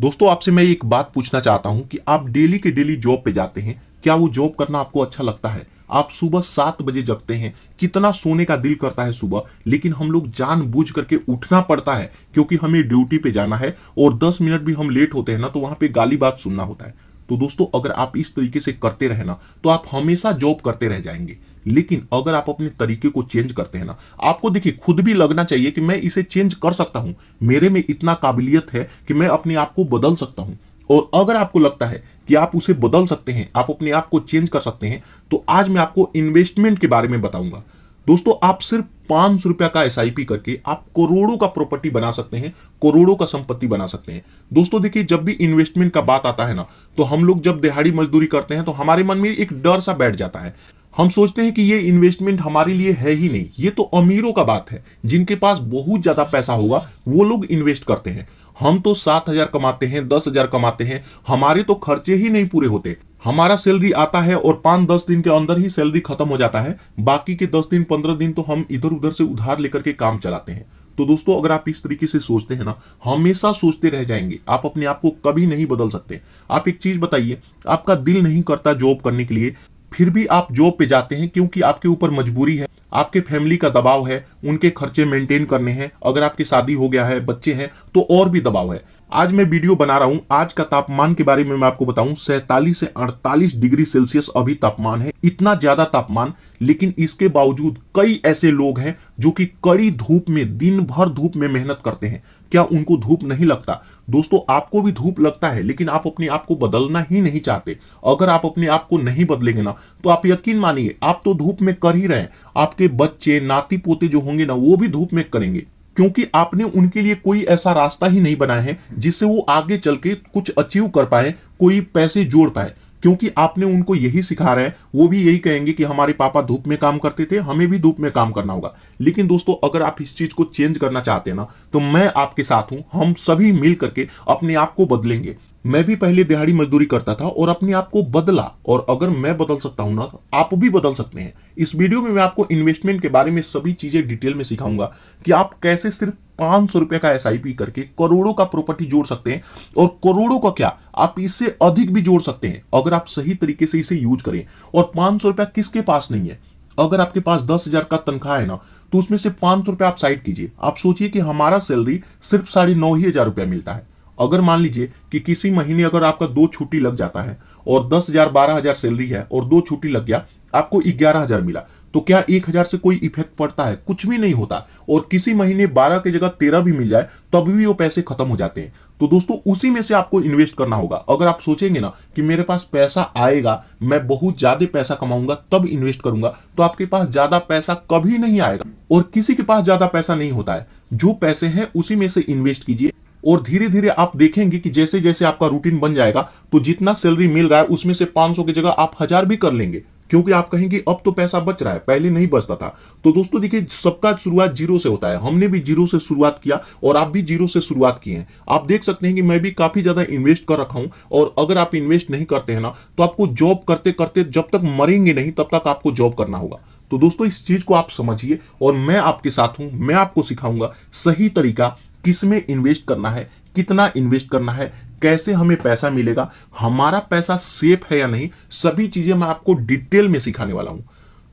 दोस्तों आपसे मैं एक बात पूछना चाहता हूं कि आप डेली के डेली जॉब पे जाते हैं क्या वो जॉब करना आपको अच्छा लगता है आप सुबह सात बजे जगते हैं कितना सोने का दिल करता है सुबह लेकिन हम लोग जान बूझ करके उठना पड़ता है क्योंकि हमें ड्यूटी पे जाना है और दस मिनट भी हम लेट होते हैं ना तो वहां पे गाली बात सुनना होता है तो दोस्तों अगर आप इस तरीके से करते ना तो आप हमेशा जॉब करते रह जाएंगे लेकिन अगर आप अपने तरीके को चेंज करते हैं ना आपको देखिए खुद भी लगना चाहिए कि मैं इसे चेंज कर सकता हूं मेरे में इतना काबिलियत है कि मैं अपने आप को बदल सकता हूं और अगर आपको लगता है कि आप उसे बदल सकते हैं आप अपने आप को चेंज कर सकते हैं तो आज मैं आपको इन्वेस्टमेंट के बारे में बताऊंगा दोस्तों आप सिर्फ पांच रुपया का एस करके आप करोड़ों का प्रॉपर्टी बना सकते हैं करोड़ों का संपत्ति बना सकते हैं दोस्तों देखिए जब भी इन्वेस्टमेंट का बात आता है ना तो हम लोग जब दिहाड़ी मजदूरी करते हैं तो हमारे मन में एक डर सा बैठ जाता है हम सोचते हैं कि ये इन्वेस्टमेंट हमारे लिए है ही नहीं ये तो अमीरों का बात है जिनके पास बहुत ज्यादा पैसा होगा वो लोग इन्वेस्ट करते हैं हम तो सात हजार कमाते हैं दस हजार कमाते हैं हमारे तो खर्चे ही नहीं पूरे होते हमारा सैलरी आता है और पांच दस दिन के अंदर ही सैलरी खत्म हो जाता है बाकी के दस दिन पंद्रह दिन तो हम इधर उधर से उधार लेकर के काम चलाते हैं तो दोस्तों अगर आप इस तरीके से सोचते हैं ना हमेशा सोचते रह जाएंगे आप अपने आप को कभी नहीं बदल सकते आप एक चीज बताइए आपका दिल नहीं करता जॉब करने के लिए फिर भी आप जॉब पे जाते हैं क्योंकि आपके ऊपर मजबूरी है आपके फैमिली का दबाव है उनके खर्चे मेंटेन करने हैं अगर आपकी शादी हो गया है बच्चे हैं तो और भी दबाव है आज मैं वीडियो बना रहा हूं आज का तापमान के बारे में मैं आपको बताऊं सैतालीस से अड़तालीस डिग्री सेल्सियस अभी तापमान है इतना ज्यादा तापमान लेकिन इसके बावजूद कई ऐसे लोग हैं जो कि कड़ी धूप में दिन भर धूप में मेहनत करते हैं क्या उनको धूप नहीं लगता दोस्तों आपको भी धूप लगता है लेकिन आप अपने आप को बदलना ही नहीं चाहते अगर आप अपने आप को नहीं बदलेंगे ना तो आप यकीन मानिए आप तो धूप में कर ही रहे आपके बच्चे नाती पोते जो होंगे ना वो भी धूप में करेंगे क्योंकि आपने उनके लिए कोई ऐसा रास्ता ही नहीं बनाया है जिससे वो आगे चल के कुछ अचीव कर पाए कोई पैसे जोड़ पाए क्योंकि आपने उनको यही सिखा रहे हैं वो भी यही कहेंगे कि हमारे पापा धूप में काम करते थे हमें भी धूप में काम करना होगा लेकिन दोस्तों अगर आप इस चीज को चेंज करना चाहते हैं ना तो मैं आपके साथ हूं हम सभी मिल करके अपने आप को बदलेंगे मैं भी पहले दिहाड़ी मजदूरी करता था और अपने आप को बदला और अगर मैं बदल सकता हूं ना तो आप भी बदल सकते हैं इस वीडियो में मैं आपको इन्वेस्टमेंट के बारे में सभी चीजें डिटेल में सिखाऊंगा कि आप कैसे सिर्फ पांच सौ रुपए का एस करके करोड़ों का प्रॉपर्टी जोड़ सकते हैं और करोड़ों का क्या आप इससे अधिक भी जोड़ सकते हैं अगर आप सही तरीके से इसे यूज करें और पांच सौ रुपया किसके पास नहीं है अगर आपके पास दस हजार का तनख्वाह है ना तो उसमें से पांच सौ रुपया आप साइड कीजिए आप सोचिए कि हमारा सैलरी सिर्फ साढ़े नौ ही हजार रुपया मिलता है अगर मान लीजिए कि किसी महीने अगर आपका दो छुट्टी लग जाता है और दस हजार बारह हजार सैलरी है और दो छुट्टी लग गया आपको ग्यारह हजार मिला तो क्या एक हजार से कोई इफेक्ट पड़ता है कुछ भी नहीं होता और किसी महीने बारह की जगह तेरह भी मिल जाए तब भी वो पैसे खत्म हो जाते हैं तो दोस्तों उसी में से आपको इन्वेस्ट करना होगा अगर आप सोचेंगे ना कि मेरे पास पैसा आएगा मैं बहुत ज्यादा पैसा कमाऊंगा तब इन्वेस्ट करूंगा तो आपके पास ज्यादा पैसा कभी नहीं आएगा और किसी के पास ज्यादा पैसा नहीं होता है जो पैसे हैं उसी में से इन्वेस्ट कीजिए और धीरे धीरे आप देखेंगे कि जैसे जैसे आपका रूटीन बन जाएगा तो जितना सैलरी मिल रहा है उसमें से 500 की जगह आप हजार भी कर लेंगे क्योंकि आप कहेंगे अब तो पैसा बच रहा है पहले नहीं बचता था तो दोस्तों देखिए सबका शुरुआत जीरो से होता है हमने भी जीरो से शुरुआत किया और आप भी जीरो से शुरुआत किए हैं आप देख सकते हैं कि मैं भी काफी ज्यादा इन्वेस्ट कर रखा हूं और अगर आप इन्वेस्ट नहीं करते हैं ना तो आपको जॉब करते करते जब तक मरेंगे नहीं तब तक आपको जॉब करना होगा तो दोस्तों इस चीज को आप समझिए और मैं आपके साथ हूं मैं आपको सिखाऊंगा सही तरीका किस में इन्वेस्ट करना है कितना इन्वेस्ट करना है कैसे हमें पैसा मिलेगा हमारा पैसा सेफ है या नहीं सभी चीज़ें मैं आपको डिटेल में सिखाने वाला हूं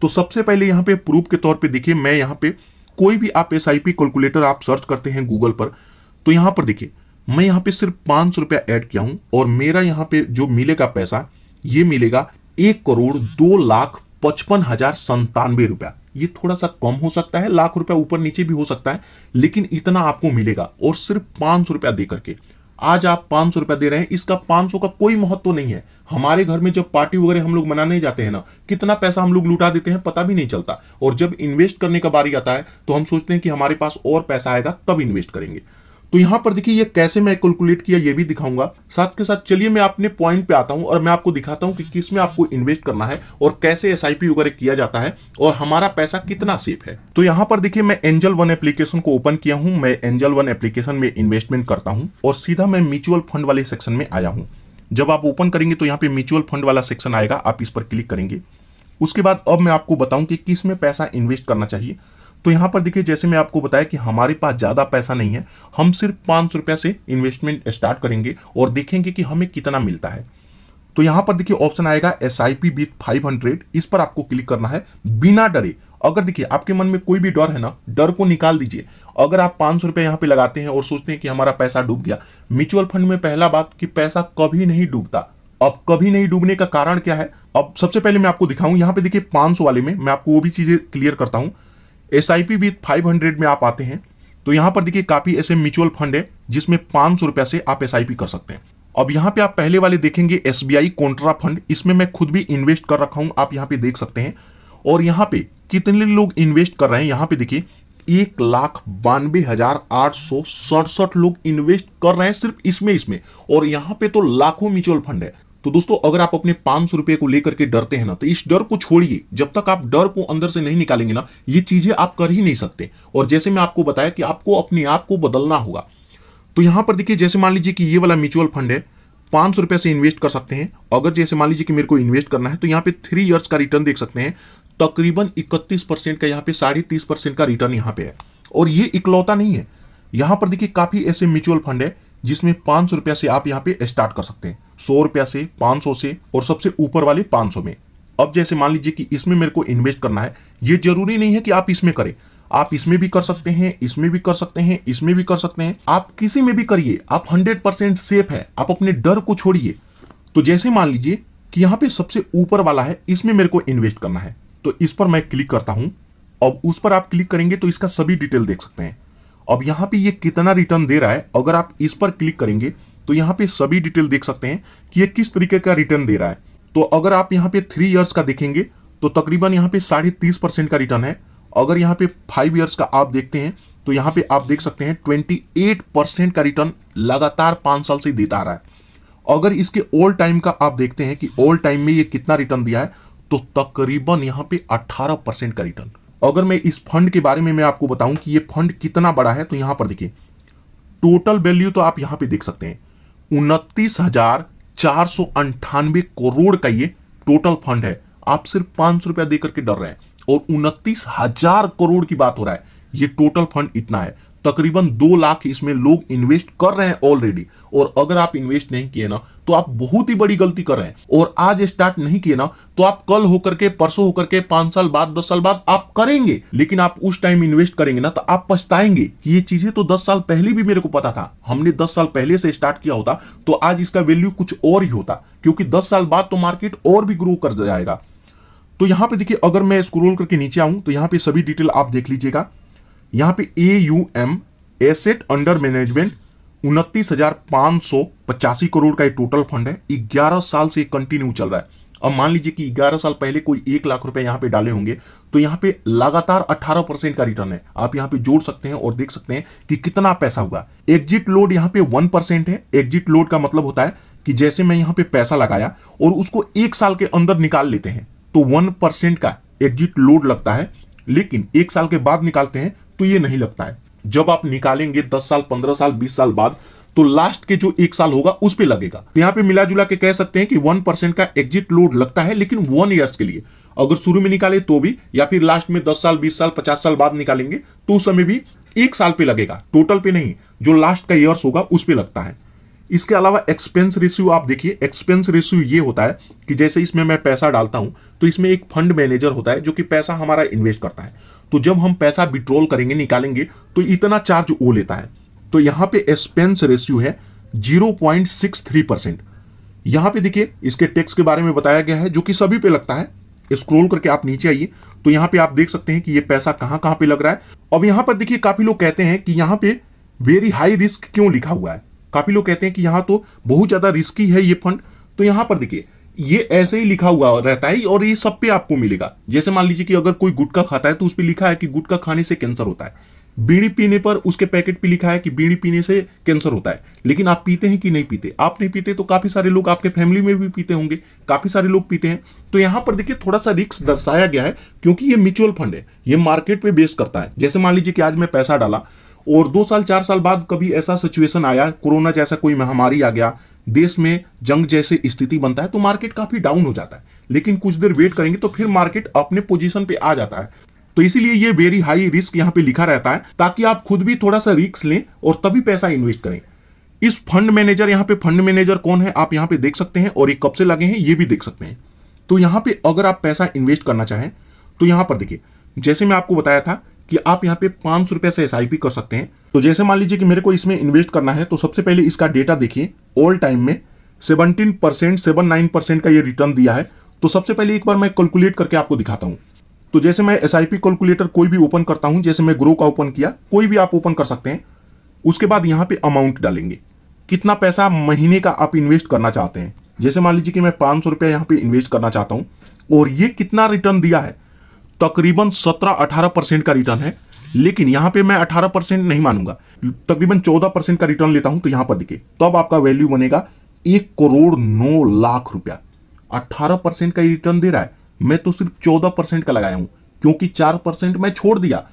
तो सबसे पहले यहां पे प्रूफ के तौर पे देखिए मैं यहाँ पे कोई भी आप एस आई पी कैलकुलेटर आप सर्च करते हैं गूगल पर तो यहाँ पर देखिए मैं यहाँ पे सिर्फ पांच सौ रुपया एड किया हूं और मेरा यहाँ पे जो मिलेगा पैसा ये मिलेगा एक करोड़ दो लाख पचपन हजार संतानवे रुपया ये थोड़ा सा कम हो सकता है लाख रुपया ऊपर नीचे भी हो सकता है लेकिन इतना आपको मिलेगा और सिर्फ पांच सौ रुपया दे के आज आप पांच सौ रुपया दे रहे हैं इसका पांच सौ का कोई महत्व तो नहीं है हमारे घर में जब पार्टी वगैरह हम लोग मनाने जाते हैं ना कितना पैसा हम लोग लुटा देते हैं पता भी नहीं चलता और जब इन्वेस्ट करने का बारी आता है तो हम सोचते हैं कि हमारे पास और पैसा आएगा तब इन्वेस्ट करेंगे तो यहां पर देखिए ये कैसे मैं कैलकुलेट किया ये भी दिखाऊंगा साथ के साथ चलिए मैं अपने पॉइंट पे आता हूं और मैं आपको दिखाता हूं कि किस में आपको इन्वेस्ट करना है और कैसे एस वगैरह किया जाता है और हमारा पैसा कितना सेफ है तो यहां पर देखिए मैं एंजल वन एप्लीकेशन को ओपन किया हूं मैं एंजल वन एप्लीकेशन में इन्वेस्टमेंट करता हूं और सीधा मैं म्यूचुअल फंड वाले सेक्शन में आया हूं जब आप ओपन करेंगे तो यहाँ पे म्यूचुअल फंड वाला सेक्शन आएगा आप इस पर क्लिक करेंगे उसके बाद अब मैं आपको बताऊं कि किस में पैसा इन्वेस्ट करना चाहिए तो यहां पर देखिए जैसे मैं आपको बताया कि हमारे पास ज़्यादा पैसा नहीं है हम सिर्फ पाँच रुपया से इन्वेस्टमेंट स्टार्ट करेंगे और देखेंगे कि हमें कितना मिलता है तो यहां पर देखिए ऑप्शन आएगा S I P with five hundred इस पर आपको क्लिक करना है बिना डरे अगर देखिए आपके मन में कोई भी डर है ना डर को निकाल दीजिए अगर आप पांच सौ रुपया यहां पर लगाते हैं और सोचते हैं कि हमारा पैसा डूब गया म्यूचुअल फंड में पहला बात कि पैसा कभी नहीं डूबता अब कभी नहीं डूबने का कारण क्या है अब सबसे पहले मैं आपको दिखाऊं यहां पे देखिए 500 वाले में मैं आपको वो भी चीजें क्लियर करता हूं एस आई पी भी फाइव हंड्रेड में आप आते हैं तो यहाँ पर देखिए काफ़ी ऐसे म्यूचुअल फंड है जिसमें पांच सौ रुपया से आप एस आई पी कर सकते हैं अब यहाँ पे आप पहले वाले देखेंगे S B I contra fund इसमें मैं खुद भी इन्वेस्ट कर रखा हूँ आप यहाँ पे देख सकते हैं और यहाँ पे कितने लोग इन्वेस्ट कर रहे हैं यहाँ पे देखिए एक लाख बानवे हजार आठ सौ सड़सठ लोग इन्वेस्ट कर रहे हैं सिर्फ इसमें इसमें और यहाँ पे तो लाखों म्यूचुअल फंड है तो दोस्तों अगर आप अपने पांच सौ रुपए को लेकर के डरते हैं ना तो इस डर को छोड़िए जब तक आप डर को अंदर से नहीं निकालेंगे ना ये चीजें आप कर ही नहीं सकते और जैसे मैं आपको बताया कि आपको अपने आप को बदलना होगा तो यहां पर देखिए जैसे मान लीजिए कि ये वाला म्यूचुअल फंड है पांच सौ रुपये से इन्वेस्ट कर सकते हैं अगर जैसे मान लीजिए कि मेरे को इन्वेस्ट करना है तो यहाँ पे थ्री इयर्स का रिटर्न देख सकते हैं तकरीबन इकतीस परसेंट का यहाँ पे साढ़े तीस परसेंट का रिटर्न यहाँ पे है और ये इकलौता नहीं है यहां पर देखिए काफ़ी ऐसे म्यूचुअल फंड है जिसमें पांच सौ रुपया से आप यहाँ पे स्टार्ट कर सकते हैं सौ रुपया से पांच सौ से और सबसे ऊपर वाले पांच सौ में अब जैसे मान लीजिए कि इसमें मेरे को इन्वेस्ट करना है ये जरूरी नहीं है कि आप इसमें करें आप इसमें भी कर सकते हैं इसमें भी कर सकते हैं इसमें भी कर सकते हैं आप किसी में भी करिए आप हंड्रेड परसेंट सेफ है आप अपने डर को छोड़िए तो जैसे मान लीजिए कि यहां पर सबसे ऊपर वाला है इसमें मेरे को इन्वेस्ट करना है तो इस पर मैं क्लिक करता हूं अब उस पर आप क्लिक करेंगे तो इसका सभी डिटेल देख सकते हैं अब यहां पे ये कितना रिटर्न दे रहा है अगर आप इस पर क्लिक करेंगे तो यहाँ पे सभी डिटेल देख सकते हैं कि ये किस तरीके का रिटर्न दे रहा है तो अगर आप यहाँ पे थ्री ईयर्स का देखेंगे तो तकरीबन यहाँ पे साढ़े तीस परसेंट का रिटर्न है अगर यहाँ पे फाइव ईयर्स का आप देखते हैं तो यहाँ पे आप देख सकते हैं ट्वेंटी एट परसेंट का रिटर्न लगातार पाँच साल से देता रहा है अगर इसके ओल्ड टाइम का आप देखते हैं कि ओल्ड टाइम में ये कितना रिटर्न दिया है तो तकरीबन यहाँ पे अट्ठारह का रिटर्न अगर मैं इस फंड के बारे में मैं आपको बताऊं कि ये फंड कितना बड़ा है तो यहाँ पर देखिए टोटल वैल्यू तो आप यहाँ पे देख सकते हैं उनतीस हजार चार सौ अंठानवे करोड़ का ये टोटल फंड है आप सिर्फ पांच सौ रुपया देकर के डर रहे हैं और उनतीस हजार करोड़ की बात हो रहा है ये टोटल फंड इतना है तकरीबन दो लाख इसमें लोग इन्वेस्ट कर रहे हैं ऑलरेडी और अगर आप इन्वेस्ट नहीं किए ना तो आप बहुत ही बड़ी गलती कर रहे हैं और आज स्टार्ट नहीं किए ना तो आप कल होकर के परसों होकर के पांच साल बाद दस साल बाद आप करेंगे लेकिन आप उस टाइम इन्वेस्ट करेंगे ना तो आप पछताएंगे कि ये चीजें तो दस साल पहले भी मेरे को पता था हमने दस साल पहले से स्टार्ट किया होता तो आज इसका वैल्यू कुछ और ही होता क्योंकि दस साल बाद तो मार्केट और भी ग्रो कर जाएगा तो यहां पे देखिए अगर मैं स्क्रोल करके नीचे आऊं तो यहां पे सभी डिटेल आप देख लीजिएगा यहां पे A U M asset under management उनतीस हजार पांच सौ पचासी करोड़ का ये टोटल फंड है ग्यारह साल से कंटिन्यू चल रहा है अब मान लीजिए कि ग्यारह साल पहले कोई एक लाख रुपए यहां पे डाले होंगे तो यहां पे लगातार 18 परसेंट का रिटर्न है आप यहां पे जोड़ सकते हैं और देख सकते हैं कि कितना पैसा हुआ एग्जिट लोड यहां पे 1 परसेंट है एग्जिट लोड का मतलब होता है कि जैसे मैं यहां पे पैसा लगाया और उसको एक साल के अंदर निकाल लेते हैं तो वन का एग्जिट लोड लगता है लेकिन एक साल के बाद निकालते हैं तो ये नहीं लगता है जब आप निकालेंगे दस साल पंद्रह साल बीस साल बाद तो लास्ट के जो एक साल होगा उस पर लगेगा तो यहाँ पे मिला जुला के कह सकते हैं कि वन परसेंट का एग्जिट लोड लगता है लेकिन वन ईयर्स के लिए अगर शुरू में निकाले तो भी या फिर लास्ट में दस साल बीस साल पचास साल बाद निकालेंगे तो उस समय भी एक साल पे लगेगा टोटल पे नहीं जो लास्ट का ईयर्स होगा उस पर लगता है इसके अलावा एक्सपेंस रेशियो आप देखिए एक्सपेंस रेशियो ये होता है कि जैसे इसमें मैं पैसा डालता हूं तो इसमें एक फंड मैनेजर होता है जो कि पैसा हमारा इन्वेस्ट करता है तो जब हम पैसा विड्रॉल करेंगे निकालेंगे तो इतना चार्ज वो लेता है तो यहां पे एक्सपेंस रेशियो है 0.63 परसेंट यहां पे देखिए इसके टैक्स के बारे में बताया गया है जो कि सभी पे लगता है स्क्रोल करके आप नीचे आइए तो यहां पर आप देख सकते हैं कि यह पैसा कहां कहां पर लग रहा है अब यहां पर देखिए काफी लोग कहते हैं कि यहां पर वेरी हाई रिस्क क्यों लिखा हुआ है काफी लोग कहते हैं कि यहां तो बहुत ज्यादा रिस्की है ये फंड तो यहां पर देखिए ये ऐसे ही लिखा हुआ रहता है और ये सब पे आपको मिलेगा जैसे मान लीजिए कि अगर कोई गुटखा खाता है तो उस पर लिखा है कि गुटखा खाने से कैंसर होता है बीड़ी पीने पर उसके पैकेट पे लिखा है कि बीड़ी पीने से कैंसर होता है लेकिन आप पीते हैं कि नहीं पीते आप नहीं पीते तो काफी सारे लोग आपके फैमिली में भी पीते होंगे काफी सारे लोग पीते हैं तो यहां पर देखिए थोड़ा सा रिस्क दर्शाया गया है क्योंकि ये म्यूचुअल फंड है ये मार्केट पे बेस करता है जैसे मान लीजिए कि आज मैं पैसा डाला और दो साल चार साल बाद कभी ऐसा सिचुएशन आया कोरोना जैसा कोई महामारी आ गया देश में जंग जैसे स्थिति बनता है तो मार्केट काफी डाउन हो जाता है लेकिन कुछ देर वेट करेंगे तो फिर मार्केट अपने पोजिशन पे आ जाता है तो इसीलिए ये वेरी हाई रिस्क यहाँ पे लिखा रहता है ताकि आप खुद भी थोड़ा सा रिस्क लें और तभी पैसा इन्वेस्ट करें इस फंड मैनेजर यहाँ पे फंड मैनेजर कौन है आप यहाँ पे देख सकते हैं और ये कब से लगे हैं ये भी देख सकते हैं तो यहाँ पे अगर आप पैसा इन्वेस्ट करना चाहें तो यहाँ पर देखिए जैसे मैं आपको बताया था कि आप यहाँ पे पांच सौ रुपये से एस कर सकते हैं तो जैसे मान लीजिए कि मेरे को इसमें इन्वेस्ट करना है तो सबसे पहले इसका डेटा देखिए ऑल टाइम में seventeen percent seven nine percent का ये रिटर्न दिया है तो सबसे पहले एक बार मैं कैलकुलेट करके आपको दिखाता हूँ तो जैसे मैं एस कैलकुलेटर कोई भी ओपन करता हूँ जैसे मैं ग्रो का ओपन किया कोई भी आप ओपन कर सकते हैं उसके बाद यहाँ पे अमाउंट डालेंगे कितना पैसा महीने का आप इन्वेस्ट करना चाहते हैं जैसे मान लीजिए कि मैं पाँच सौ रुपया यहाँ पे इन्वेस्ट करना चाहता हूँ और ये कितना रिटर्न दिया है तकरीबन 17-18 परसेंट का रिटर्न है लेकिन यहां पे मैं 18 परसेंट नहीं मानूंगा तकरीबन 14 परसेंट का रिटर्न लेता हूं तो यहां पर देखिए तब आपका वैल्यू बनेगा एक करोड़ नौ लाख रुपया 18 परसेंट का रिटर्न दे रहा है मैं तो सिर्फ 14 परसेंट का लगाया हूं क्योंकि 4 परसेंट मैं छोड़ दिया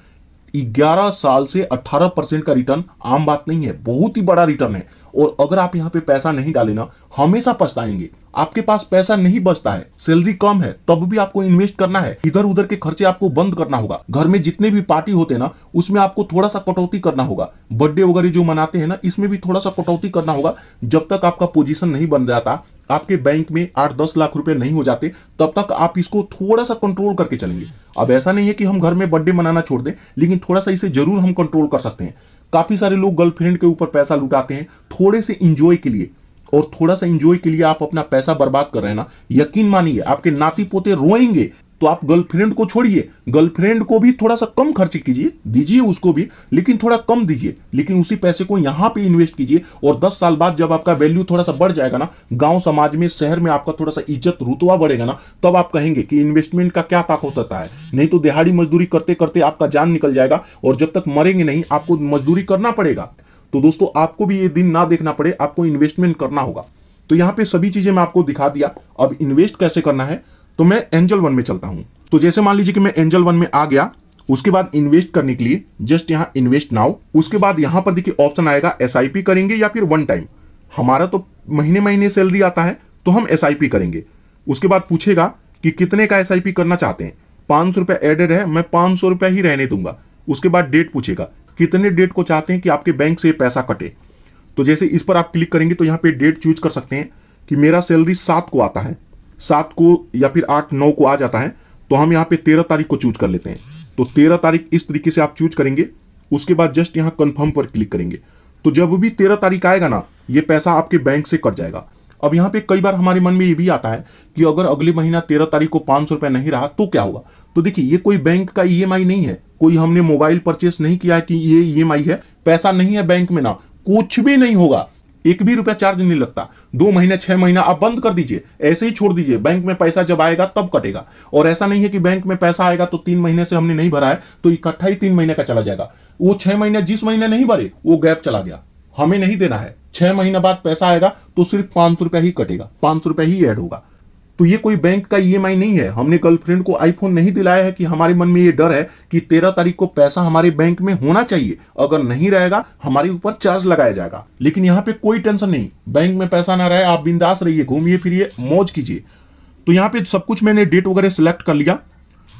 ग्यारह साल से अठारह परसेंट का रिटर्न आम बात नहीं है बहुत ही बड़ा रिटर्न है और अगर आप यहाँ पे पैसा नहीं डाले ना हमेशा पछताएंगे आपके पास पैसा नहीं बचता है सैलरी कम है तब भी आपको इन्वेस्ट करना है इधर उधर के खर्चे आपको बंद करना होगा घर में जितने भी पार्टी होते ना उसमें आपको थोड़ा सा कटौती करना होगा बर्थडे वगैरह जो मनाते हैं ना इसमें भी थोड़ा सा कटौती करना होगा जब तक आपका पोजिशन नहीं बन जाता आपके बैंक में आठ दस लाख रुपए नहीं हो जाते तब तक आप इसको थोड़ा सा कंट्रोल करके चलेंगे अब ऐसा नहीं है कि हम घर में बर्थडे मनाना छोड़ दें लेकिन थोड़ा सा इसे जरूर हम कंट्रोल कर सकते हैं काफ़ी सारे लोग गर्लफ्रेंड के ऊपर पैसा लुटाते हैं थोड़े से इंजॉय के लिए और थोड़ा सा इंजॉय के लिए आप अपना पैसा बर्बाद कर रहे हैं ना यकीन मानिए आपके नाती पोते रोएंगे तो आप गर्लफ्रेंड को छोड़िए गर्लफ्रेंड को भी थोड़ा सा कम खर्च कीजिए दीजिए उसको भी लेकिन थोड़ा कम दीजिए लेकिन उसी पैसे को यहाँ पे इन्वेस्ट कीजिए और 10 साल बाद जब आपका वैल्यू थोड़ा सा बढ़ जाएगा ना गांव समाज में शहर में आपका थोड़ा सा इज्जत रुतवा बढ़ेगा ना तब तो आप कहेंगे कि इन्वेस्टमेंट का क्या ताकत होता है नहीं तो दिहाड़ी मजदूरी करते करते आपका जान निकल जाएगा और जब तक मरेंगे नहीं आपको मजदूरी करना पड़ेगा तो दोस्तों आपको भी ये दिन ना देखना पड़े आपको इन्वेस्टमेंट करना होगा तो यहाँ पे सभी चीजें मैं आपको दिखा दिया अब इन्वेस्ट कैसे करना है तो मैं एंजल वन में चलता हूँ तो जैसे मान लीजिए कि मैं एंजल वन में आ गया उसके बाद इन्वेस्ट करने के लिए जस्ट यहां इन्वेस्ट नाउ उसके बाद यहां पर देखिए ऑप्शन आएगा एस करेंगे या फिर वन टाइम हमारा तो महीने महीने सैलरी आता है तो हम एस करेंगे उसके बाद पूछेगा कि कितने का एस करना चाहते हैं पाँच सौ रुपया एडेड है मैं पाँच सौ रुपया ही रहने दूंगा उसके बाद डेट पूछेगा कितने डेट को चाहते हैं कि आपके बैंक से पैसा कटे तो जैसे इस पर आप क्लिक करेंगे तो यहाँ पे डेट चूज कर सकते हैं कि मेरा सैलरी सात को आता है सात को या फिर आठ नौ को आ जाता है तो हम यहाँ पे तेरह तारीख को चूज कर लेते हैं तो तेरह तारीख इस तरीके से आप चूज करेंगे उसके बाद जस्ट यहाँ कन्फर्म पर क्लिक करेंगे तो जब भी तेरह तारीख आएगा ना ये पैसा आपके बैंक से कट जाएगा अब यहाँ पे कई बार हमारे मन में ये भी आता है कि अगर अगले महीना तेरह तारीख को पाँच सौ रुपया नहीं रहा तो क्या होगा तो देखिए ये कोई बैंक का ईएमआई e नहीं है कोई हमने मोबाइल परचेस नहीं किया है कि ये ईएमआई e है पैसा नहीं है बैंक में ना कुछ भी नहीं होगा एक भी रुपया चार्ज नहीं लगता दो महीने छह महीना आप बंद कर दीजिए ऐसे ही छोड़ दीजिए बैंक में पैसा जब आएगा तब कटेगा और ऐसा नहीं है कि बैंक में पैसा आएगा तो तीन महीने से हमने नहीं भरा है तो इकट्ठा ही तीन महीने का चला जाएगा वो छह महीने जिस महीने नहीं भरे वो गैप चला गया हमें नहीं देना है छह महीने बाद पैसा आएगा तो सिर्फ पांच सौ रुपया ही कटेगा पांच सौ रुपया ही एड होगा तो ये कोई बैंक का ईएमआई e नहीं है हमने गर्लफ्रेंड को आईफोन नहीं दिलाया है कि हमारे मन में ये डर है कि तेरह तारीख को पैसा हमारे बैंक में होना चाहिए अगर नहीं रहेगा हमारे ऊपर चार्ज लगाया जाएगा लेकिन यहाँ पे कोई टेंशन नहीं बैंक में पैसा ना रहे आप बिंदास रहिए घूमिए फिरिए मौज कीजिए तो यहाँ पे सब कुछ मैंने डेट वगैरह सेलेक्ट कर लिया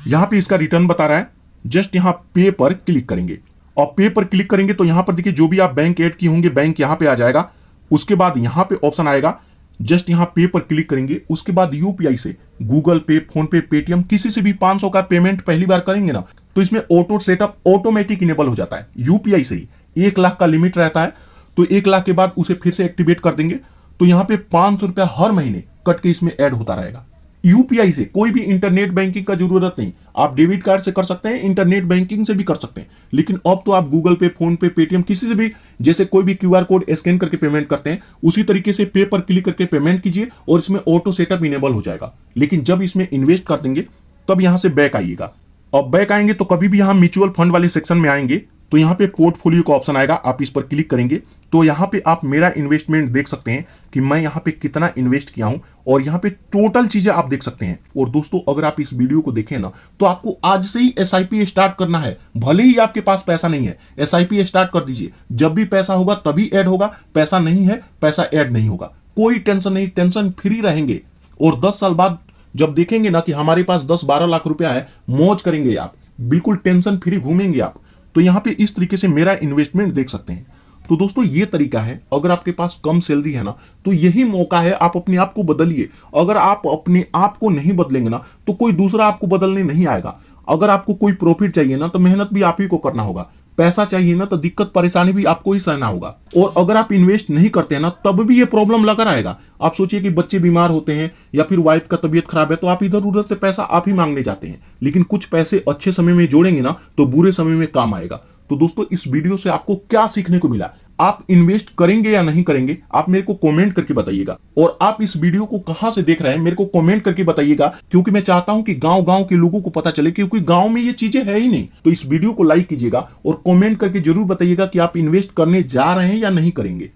यहाँ पे इसका रिटर्न बता रहा है जस्ट यहाँ पे पर क्लिक करेंगे और पे पर क्लिक करेंगे तो यहाँ पर देखिए जो भी आप बैंक ऐड किए होंगे बैंक यहाँ पे आ जाएगा उसके बाद यहाँ पे ऑप्शन आएगा जस्ट यहाँ पे पर क्लिक करेंगे उसके बाद यूपीआई से गूगल पे फोन पे पेटीएम किसी से भी 500 का पेमेंट पहली बार करेंगे ना तो इसमें ऑटो सेटअप ऑटोमेटिक इनेबल हो जाता है यूपीआई से ही एक लाख का लिमिट रहता है तो एक लाख के बाद उसे फिर से एक्टिवेट कर देंगे तो यहाँ पे पांच सौ रुपया हर महीने कट के इसमें ऐड होता रहेगा यूपीआई से कोई भी इंटरनेट बैंकिंग का जरूरत नहीं आप डेबिट कार्ड से कर सकते हैं इंटरनेट बैंकिंग से भी कर सकते हैं लेकिन अब तो आप गूगल पे फोन पे पेटीएम किसी से भी जैसे कोई भी क्यूआर कोड स्कैन करके पेमेंट करते हैं उसी तरीके से पे पर क्लिक करके पेमेंट कीजिए और इसमें ऑटो सेटअप इनेबल हो जाएगा लेकिन जब इसमें इन्वेस्ट कर देंगे तब यहां से बैक आइएगा और बैक आएंगे तो कभी भी यहां म्यूचुअल फंड वाले सेक्शन में आएंगे तो यहाँ पे पोर्टफोलियो का ऑप्शन आएगा आप इस पर क्लिक करेंगे तो यहाँ पे आप मेरा इन्वेस्टमेंट देख सकते हैं कि मैं यहाँ पे कितना इन्वेस्ट किया हूं और यहाँ पे टोटल चीजें आप देख सकते हैं और दोस्तों अगर आप इस वीडियो को देखें ना तो आपको आज से ही एस स्टार्ट करना है भले ही आपके पास पैसा नहीं है एस स्टार्ट कर दीजिए जब भी पैसा होगा तभी एड होगा पैसा नहीं है पैसा एड नहीं होगा कोई टेंशन नहीं टेंशन फ्री रहेंगे और दस साल बाद जब देखेंगे ना कि हमारे पास दस बारह लाख रुपया है मौज करेंगे आप बिल्कुल टेंशन फ्री घूमेंगे आप तो यहाँ पे इस तरीके से मेरा इन्वेस्टमेंट देख सकते हैं तो दोस्तों ये तरीका है अगर आपके पास कम सैलरी है ना तो यही मौका है आप अपने आप को बदलिए अगर आप अपने आप को नहीं बदलेंगे ना तो कोई दूसरा आपको बदलने नहीं आएगा अगर आपको कोई प्रॉफिट चाहिए ना तो मेहनत भी आप ही को करना होगा पैसा चाहिए ना तो दिक्कत परेशानी भी आपको ही सहना होगा और अगर आप इन्वेस्ट नहीं करते हैं ना तब भी ये प्रॉब्लम लगा रहेगा आप सोचिए कि बच्चे बीमार होते हैं या फिर वाइफ का तबियत खराब है तो आप इधर उधर से पैसा आप ही मांगने जाते हैं लेकिन कुछ पैसे अच्छे समय में जोड़ेंगे ना तो बुरे समय में काम आएगा तो दोस्तों इस वीडियो से आपको क्या सीखने को मिला आप इन्वेस्ट करेंगे या नहीं करेंगे आप मेरे को कमेंट करके बताइएगा और आप इस वीडियो को कहां से देख रहे हैं मेरे को कमेंट करके बताइएगा क्योंकि मैं चाहता हूं कि गांव गांव के लोगों को पता चले क्योंकि गांव में ये चीजें है ही नहीं तो इस वीडियो को लाइक कीजिएगा और कमेंट करके जरूर बताइएगा कि आप इन्वेस्ट करने जा रहे हैं या नहीं करेंगे